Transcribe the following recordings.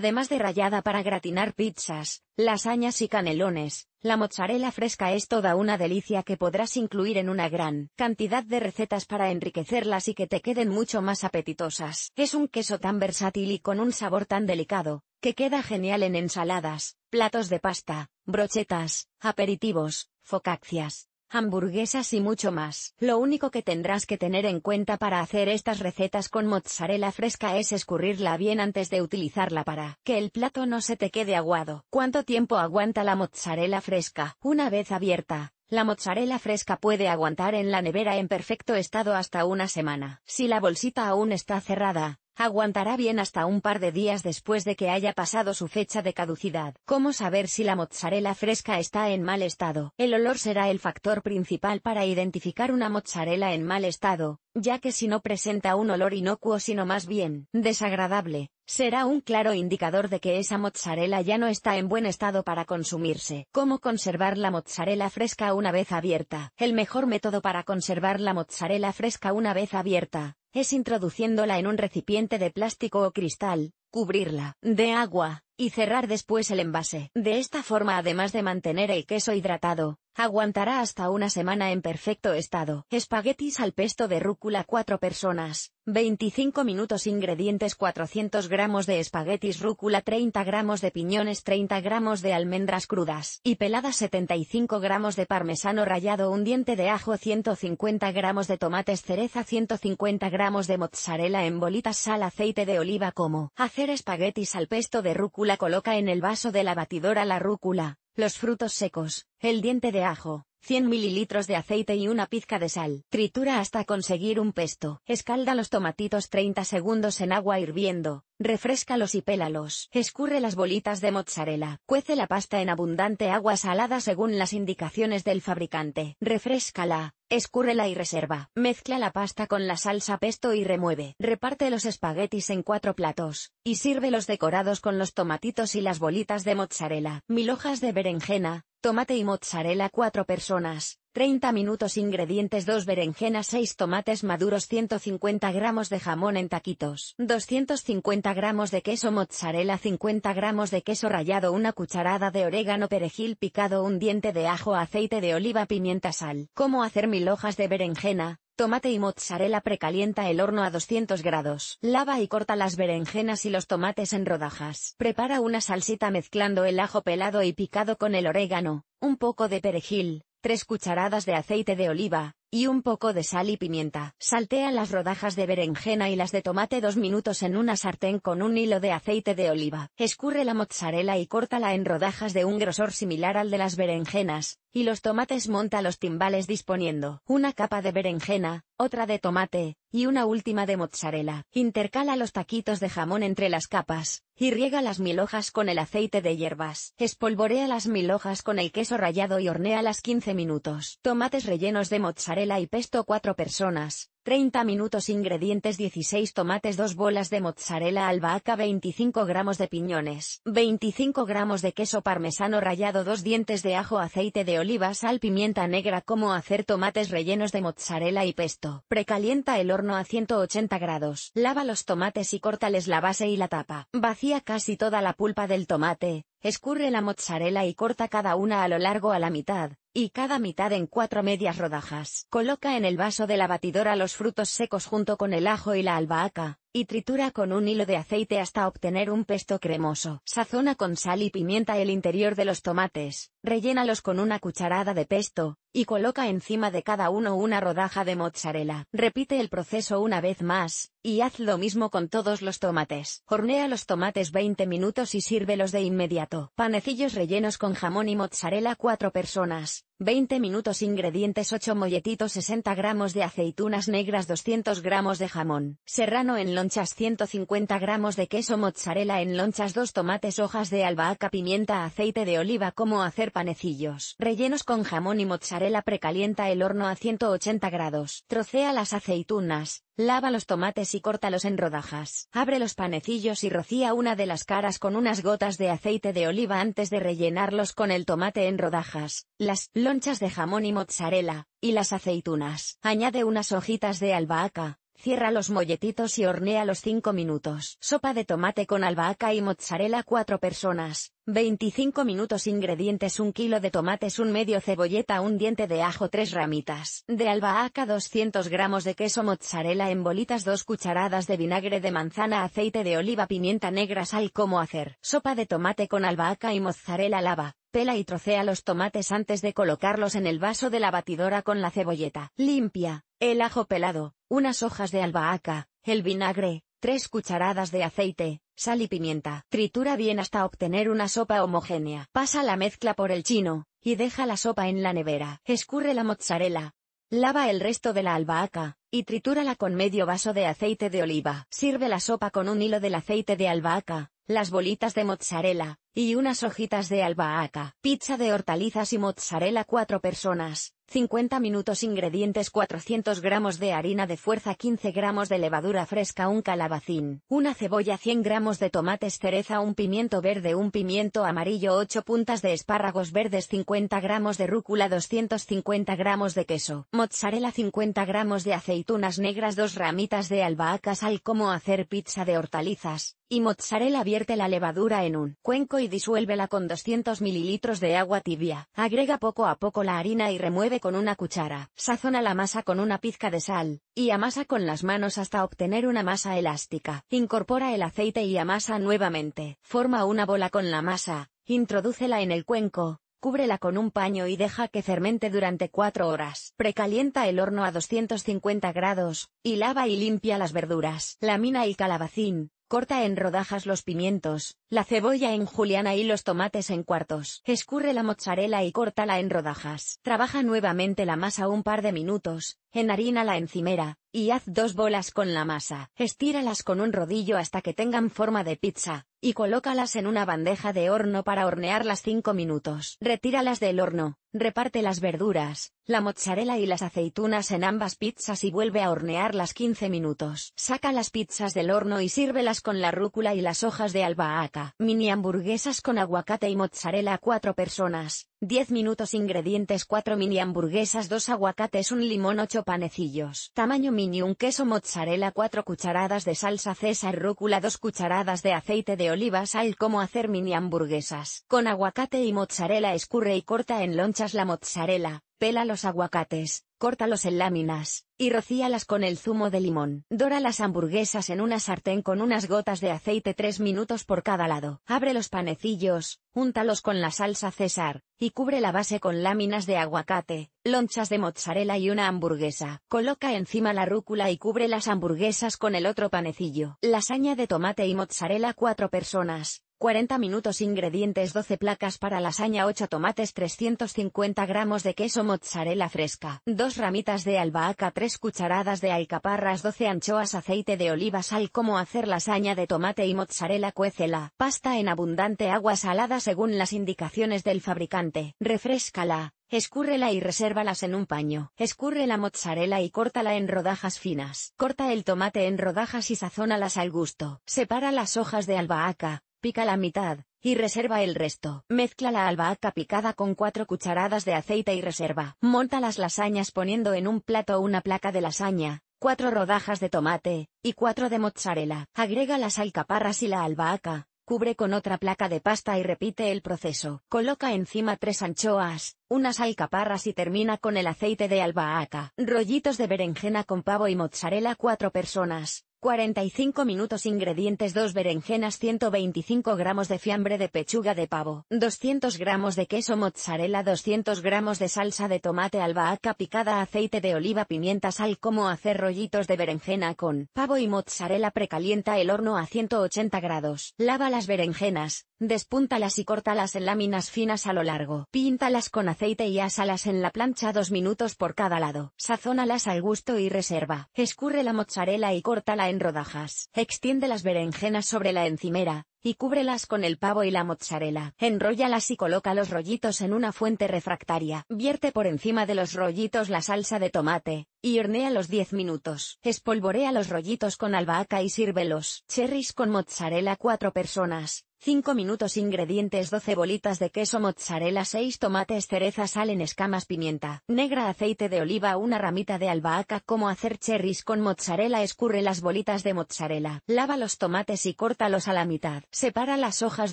además de rallada para gratinar pizzas, lasañas y canelones. La mozzarella fresca es toda una delicia que podrás incluir en una gran cantidad de recetas para enriquecerlas y que te queden mucho más apetitosas. Es un queso tan versátil y con un sabor tan delicado, que queda genial en ensaladas, platos de pasta, brochetas, aperitivos, focaccias, hamburguesas y mucho más. Lo único que tendrás que tener en cuenta para hacer estas recetas con mozzarella fresca es escurrirla bien antes de utilizarla para que el plato no se te quede aguado. ¿Cuánto tiempo aguanta la mozzarella fresca? Una vez abierta, la mozzarella fresca puede aguantar en la nevera en perfecto estado hasta una semana. Si la bolsita aún está cerrada, aguantará bien hasta un par de días después de que haya pasado su fecha de caducidad. ¿Cómo saber si la mozzarella fresca está en mal estado? El olor será el factor principal para identificar una mozzarella en mal estado, ya que si no presenta un olor inocuo sino más bien desagradable, será un claro indicador de que esa mozzarella ya no está en buen estado para consumirse. ¿Cómo conservar la mozzarella fresca una vez abierta? El mejor método para conservar la mozzarella fresca una vez abierta es introduciéndola en un recipiente de plástico o cristal, cubrirla de agua, y cerrar después el envase. De esta forma además de mantener el queso hidratado, Aguantará hasta una semana en perfecto estado. Espaguetis al pesto de rúcula 4 personas. 25 minutos Ingredientes 400 gramos de espaguetis rúcula 30 gramos de piñones 30 gramos de almendras crudas y peladas 75 gramos de parmesano rallado un diente de ajo 150 gramos de tomates cereza 150 gramos de mozzarella en bolitas sal aceite de oliva como hacer espaguetis al pesto de rúcula coloca en el vaso de la batidora la rúcula los frutos secos, el diente de ajo, 100 mililitros de aceite y una pizca de sal. Tritura hasta conseguir un pesto. Escalda los tomatitos 30 segundos en agua hirviendo, refrescalos y pélalos. Escurre las bolitas de mozzarella. Cuece la pasta en abundante agua salada según las indicaciones del fabricante. Refréscala, escúrrela y reserva. Mezcla la pasta con la salsa pesto y remueve. Reparte los espaguetis en cuatro platos, y sirve los decorados con los tomatitos y las bolitas de mozzarella. Mil hojas de berenjena, tomate y mozzarella cuatro personas. 30 minutos Ingredientes 2 berenjenas 6 tomates maduros 150 gramos de jamón en taquitos 250 gramos de queso mozzarella 50 gramos de queso rallado una cucharada de orégano perejil picado un diente de ajo aceite de oliva pimienta sal Cómo hacer mil hojas de berenjena tomate y mozzarella precalienta el horno a 200 grados. Lava y corta las berenjenas y los tomates en rodajas. Prepara una salsita mezclando el ajo pelado y picado con el orégano, un poco de perejil, 3 cucharadas de aceite de oliva, y un poco de sal y pimienta. Saltea las rodajas de berenjena y las de tomate dos minutos en una sartén con un hilo de aceite de oliva. Escurre la mozzarella y córtala en rodajas de un grosor similar al de las berenjenas, y los tomates monta los timbales disponiendo una capa de berenjena, otra de tomate, y una última de mozzarella. Intercala los taquitos de jamón entre las capas, y riega las mil hojas con el aceite de hierbas. Espolvorea las mil hojas con el queso rallado y hornea las 15 minutos. Tomates rellenos de mozzarella mozzarella y pesto 4 personas, 30 minutos Ingredientes 16 tomates 2 bolas de mozzarella albahaca 25 gramos de piñones, 25 gramos de queso parmesano rallado 2 dientes de ajo aceite de oliva sal pimienta negra como hacer tomates rellenos de mozzarella y pesto. Precalienta el horno a 180 grados. Lava los tomates y córtales la base y la tapa. Vacía casi toda la pulpa del tomate, escurre la mozzarella y corta cada una a lo largo a la mitad y cada mitad en cuatro medias rodajas. Coloca en el vaso de la batidora los frutos secos junto con el ajo y la albahaca, y tritura con un hilo de aceite hasta obtener un pesto cremoso. Sazona con sal y pimienta el interior de los tomates, rellénalos con una cucharada de pesto, y coloca encima de cada uno una rodaja de mozzarella. Repite el proceso una vez más, y haz lo mismo con todos los tomates. Hornea los tomates 20 minutos y sírvelos de inmediato. Panecillos rellenos con jamón y mozzarella 4 personas. 20 minutos Ingredientes 8 molletitos 60 gramos de aceitunas negras 200 gramos de jamón serrano en lonchas 150 gramos de queso mozzarella en lonchas 2 tomates hojas de albahaca pimienta aceite de oliva como hacer panecillos rellenos con jamón y mozzarella precalienta el horno a 180 grados trocea las aceitunas Lava los tomates y córtalos en rodajas. Abre los panecillos y rocía una de las caras con unas gotas de aceite de oliva antes de rellenarlos con el tomate en rodajas, las lonchas de jamón y mozzarella, y las aceitunas. Añade unas hojitas de albahaca, Cierra los molletitos y hornea los 5 minutos. Sopa de tomate con albahaca y mozzarella 4 personas. 25 minutos Ingredientes 1 kilo de tomates 1 medio cebolleta 1 diente de ajo 3 ramitas. De albahaca 200 gramos de queso mozzarella en bolitas 2 cucharadas de vinagre de manzana aceite de oliva pimienta negra sal Como hacer. Sopa de tomate con albahaca y mozzarella lava. Pela y trocea los tomates antes de colocarlos en el vaso de la batidora con la cebolleta. Limpia, el ajo pelado, unas hojas de albahaca, el vinagre, tres cucharadas de aceite, sal y pimienta. Tritura bien hasta obtener una sopa homogénea. Pasa la mezcla por el chino, y deja la sopa en la nevera. Escurre la mozzarella. Lava el resto de la albahaca, y tritúrala con medio vaso de aceite de oliva. Sirve la sopa con un hilo del aceite de albahaca, las bolitas de mozzarella, y unas hojitas de albahaca, pizza de hortalizas y mozzarella cuatro personas. 50 minutos Ingredientes 400 gramos de harina de fuerza 15 gramos de levadura fresca Un calabacín Una cebolla 100 gramos de tomates cereza Un pimiento verde Un pimiento amarillo 8 puntas de espárragos verdes 50 gramos de rúcula 250 gramos de queso Mozzarella 50 gramos de aceitunas negras 2 ramitas de albahaca Sal Como hacer pizza de hortalizas y mozzarella vierte la levadura en un cuenco y disuélvela con 200 mililitros de agua tibia. Agrega poco a poco la harina y remueve con una cuchara, sazona la masa con una pizca de sal, y amasa con las manos hasta obtener una masa elástica. Incorpora el aceite y amasa nuevamente. Forma una bola con la masa, introdúcela en el cuenco, cúbrela con un paño y deja que fermente durante cuatro horas. Precalienta el horno a 250 grados, y lava y limpia las verduras. Lamina el calabacín, Corta en rodajas los pimientos, la cebolla en juliana y los tomates en cuartos. Escurre la mozzarella y córtala en rodajas. Trabaja nuevamente la masa un par de minutos, enharina la encimera, y haz dos bolas con la masa. Estíralas con un rodillo hasta que tengan forma de pizza, y colócalas en una bandeja de horno para hornearlas cinco minutos. Retíralas del horno, reparte las verduras, la mozzarella y las aceitunas en ambas pizzas y vuelve a hornearlas 15 minutos. Saca las pizzas del horno y sírvelas con la rúcula y las hojas de albahaca. Mini hamburguesas con aguacate y mozzarella a 4 personas. 10 minutos Ingredientes 4 mini hamburguesas 2 aguacates 1 limón 8 panecillos Tamaño mini un queso mozzarella 4 cucharadas de salsa César rúcula 2 cucharadas de aceite de oliva Sal Cómo hacer mini hamburguesas Con aguacate y mozzarella escurre y corta en lonchas la mozzarella, pela los aguacates, córtalos en láminas, y rocíalas con el zumo de limón. Dora las hamburguesas en una sartén con unas gotas de aceite 3 minutos por cada lado. Abre los panecillos, úntalos con la salsa César, y cubre la base con láminas de aguacate, lonchas de mozzarella y una hamburguesa. Coloca encima la rúcula y cubre las hamburguesas con el otro panecillo. Lasaña de tomate y mozzarella 4 personas, 40 minutos Ingredientes 12 placas para lasaña 8 tomates 350 gramos de queso mozzarella fresca 2 ramitas de albahaca 3 cucharadas de alcaparras 12 anchoas aceite de oliva sal como hacer lasaña de tomate y mozzarella cuécela pasta en abundante agua salada según las indicaciones del fabricante refrescala Escúrrela y resérvalas en un paño. Escurre la mozzarella y córtala en rodajas finas. Corta el tomate en rodajas y sazónalas al gusto. Separa las hojas de albahaca, Pica la mitad, y reserva el resto. Mezcla la albahaca picada con cuatro cucharadas de aceite y reserva. Monta las lasañas poniendo en un plato una placa de lasaña, cuatro rodajas de tomate, y cuatro de mozzarella. Agrega las alcaparras y la albahaca, cubre con otra placa de pasta y repite el proceso. Coloca encima tres anchoas, unas alcaparras y termina con el aceite de albahaca. Rollitos de berenjena con pavo y mozzarella cuatro personas. 45 minutos Ingredientes 2 berenjenas 125 gramos de fiambre de pechuga de pavo 200 gramos de queso mozzarella 200 gramos de salsa de tomate albahaca picada aceite de oliva pimienta sal como hacer rollitos de berenjena con pavo y mozzarella Precalienta el horno a 180 grados Lava las berenjenas, Despúntalas y córtalas en láminas finas a lo largo. Píntalas con aceite y asalas en la plancha dos minutos por cada lado. Sazónalas al gusto y reserva. Escurre la mozzarella y córtala en rodajas. Extiende las berenjenas sobre la encimera, y cúbrelas con el pavo y la mozzarella. Enróllalas y coloca los rollitos en una fuente refractaria. Vierte por encima de los rollitos la salsa de tomate, y hornea los 10 minutos. Espolvorea los rollitos con albahaca y sírvelos. Cherries con mozzarella cuatro personas. 5 minutos Ingredientes 12 bolitas de queso mozzarella 6 tomates cereza sal en escamas pimienta negra aceite de oliva una ramita de albahaca Cómo hacer cherries con mozzarella Escurre las bolitas de mozzarella lava los tomates y córtalos a la mitad separa las hojas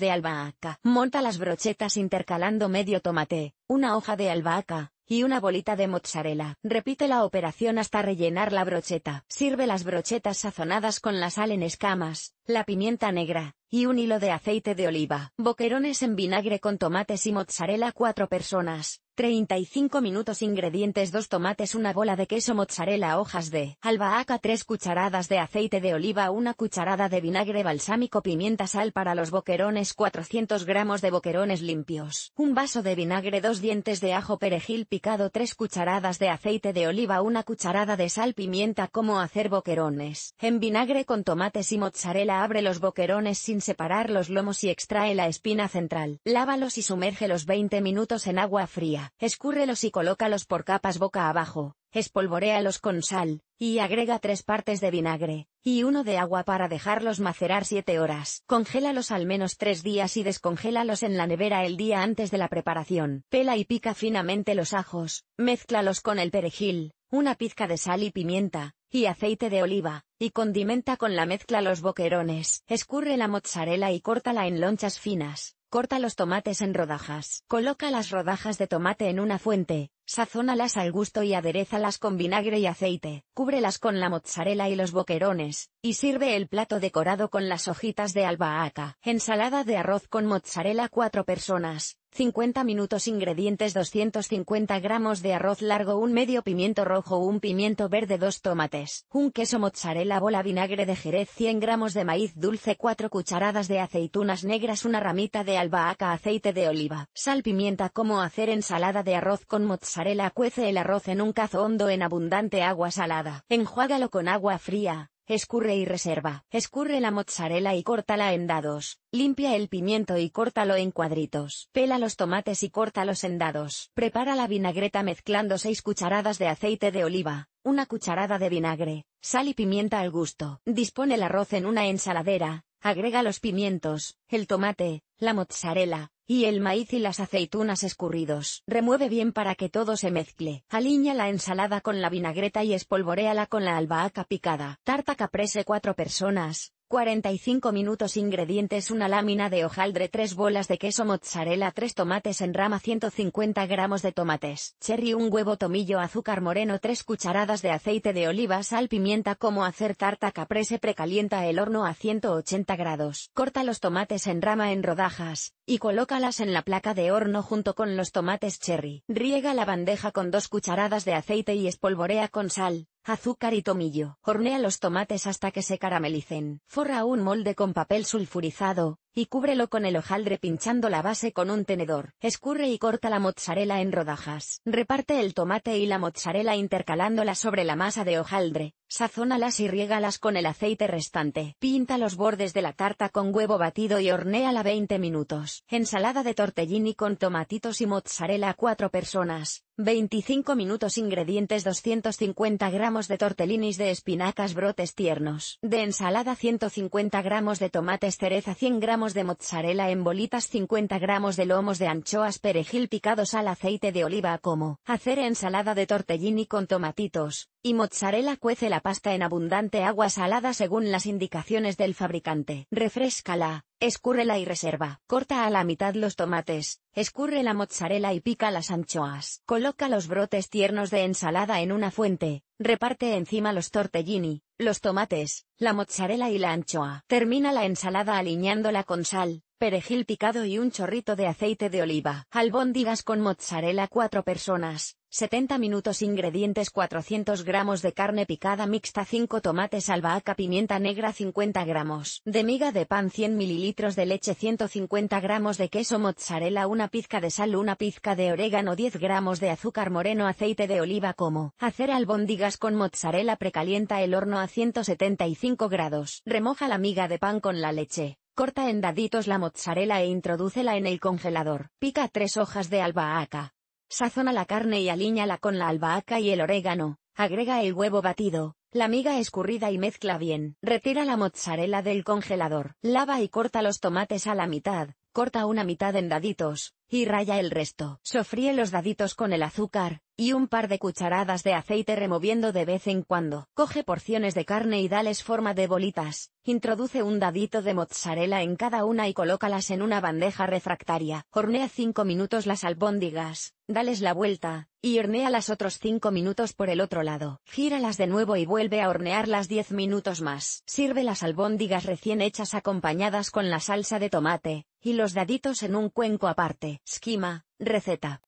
de albahaca monta las brochetas intercalando medio tomate una hoja de albahaca y una bolita de mozzarella. Repite la operación hasta rellenar la brocheta. Sirve las brochetas sazonadas con la sal en escamas, la pimienta negra, y un hilo de aceite de oliva. Boquerones en vinagre con tomates y mozzarella 4 personas. 35 minutos Ingredientes 2 tomates Una bola de queso mozzarella Hojas de albahaca 3 cucharadas de aceite de oliva Una cucharada de vinagre balsámico Pimienta sal para los boquerones 400 gramos de boquerones limpios Un vaso de vinagre 2 dientes de ajo perejil picado 3 cucharadas de aceite de oliva Una cucharada de sal Pimienta Cómo hacer boquerones en vinagre con tomates y mozzarella abre los boquerones sin separar los lomos y extrae la espina central. Lávalos y sumérgelos 20 minutos en agua fría. Escúrrelos y colócalos por capas boca abajo. Espolvoréalos con sal, y agrega tres partes de vinagre, y uno de agua para dejarlos macerar 7 horas. Congélalos al menos 3 días y descongélalos en la nevera el día antes de la preparación. Pela y pica finamente los ajos, mézclalos con el perejil, una pizca de sal y pimienta, y aceite de oliva, y condimenta con la mezcla los boquerones. Escurre la mozzarella y córtala en lonchas finas. Corta los tomates en rodajas. Coloca las rodajas de tomate en una fuente, sazónalas al gusto y aderezalas con vinagre y aceite. Cúbrelas con la mozzarella y los boquerones, y sirve el plato decorado con las hojitas de albahaca. Ensalada de arroz con mozzarella cuatro personas. 50 minutos Ingredientes 250 gramos de arroz largo Un medio pimiento rojo Un pimiento verde dos tomates Un queso mozzarella Bola vinagre de jerez 100 gramos de maíz dulce 4 cucharadas de aceitunas negras Una ramita de albahaca Aceite de oliva Sal pimienta Cómo hacer ensalada de arroz con mozzarella Cuece el arroz en un cazo hondo en abundante agua salada Enjuágalo con agua fría Escurre y reserva. Escurre la mozzarella y córtala en dados. Limpia el pimiento y córtalo en cuadritos. Pela los tomates y córtalos en dados. Prepara la vinagreta mezclando 6 cucharadas de aceite de oliva, una cucharada de vinagre, sal y pimienta al gusto. Dispone el arroz en una ensaladera, agrega los pimientos, el tomate, la mozzarella, y el maíz y las aceitunas escurridos. Remueve bien para que todo se mezcle. Aliña la ensalada con la vinagreta y espolvoreala con la albahaca picada. Tarta caprese 4 personas. 45 minutos Ingredientes Una lámina de hojaldre 3 bolas de queso mozzarella 3 tomates en rama 150 gramos de tomates Cherry un huevo tomillo azúcar moreno 3 cucharadas de aceite de oliva Sal pimienta Como hacer tarta caprese Precalienta el horno a 180 grados Corta los tomates en rama en rodajas y colócalas en la placa de horno junto con los tomates cherry. Riega la bandeja con dos cucharadas de aceite y espolvorea con sal, azúcar y tomillo. Hornea los tomates hasta que se caramelicen. Forra un molde con papel sulfurizado, y cúbrelo con el hojaldre pinchando la base con un tenedor. Escurre y corta la mozzarella en rodajas. Reparte el tomate y la mozzarella intercalándola sobre la masa de hojaldre, Sazónalas y riégalas con el aceite restante. Pinta los bordes de la tarta con huevo batido y hornéala 20 minutos. Ensalada de tortellini con tomatitos y mozzarella a 4 personas. 25 minutos Ingredientes 250 gramos de tortellinis de espinacas brotes tiernos. De ensalada 150 gramos de tomates cereza 100 gramos de mozzarella en bolitas 50 gramos de lomos de anchoas perejil picados al aceite de oliva a como. Hacer ensalada de tortellini con tomatitos y mozzarella cuece pasta en abundante agua salada según las indicaciones del fabricante. Refrescala, escúrrela y reserva. Corta a la mitad los tomates, escurre la mozzarella y pica las anchoas. Coloca los brotes tiernos de ensalada en una fuente, reparte encima los tortellini, los tomates, la mozzarella y la anchoa. Termina la ensalada aliñándola con sal, perejil picado y un chorrito de aceite de oliva. Albóndigas con mozzarella 4 personas, 70 minutos Ingredientes 400 gramos de carne picada mixta 5 tomates albahaca pimienta negra 50 gramos de miga de pan 100 mililitros de leche 150 gramos de queso mozzarella una pizca de sal una pizca de orégano 10 gramos de azúcar moreno aceite de oliva como hacer albóndigas con mozzarella precalienta el horno a 175 grados remoja la miga de pan con la leche Corta en daditos la mozzarella e introdúcela en el congelador. Pica tres hojas de albahaca. Sazona la carne y alíñala con la albahaca y el orégano. Agrega el huevo batido, la miga escurrida y mezcla bien. Retira la mozzarella del congelador. Lava y corta los tomates a la mitad corta una mitad en daditos, y raya el resto. Sofríe los daditos con el azúcar, y un par de cucharadas de aceite removiendo de vez en cuando. Coge porciones de carne y dales forma de bolitas, introduce un dadito de mozzarella en cada una y colócalas en una bandeja refractaria. Hornea 5 minutos las albóndigas, dales la vuelta, y hornea las otros 5 minutos por el otro lado. Gíralas de nuevo y vuelve a hornearlas 10 minutos más. Sirve las albóndigas recién hechas acompañadas con la salsa de tomate, y los daditos en un cuenco aparte. Esquema, receta.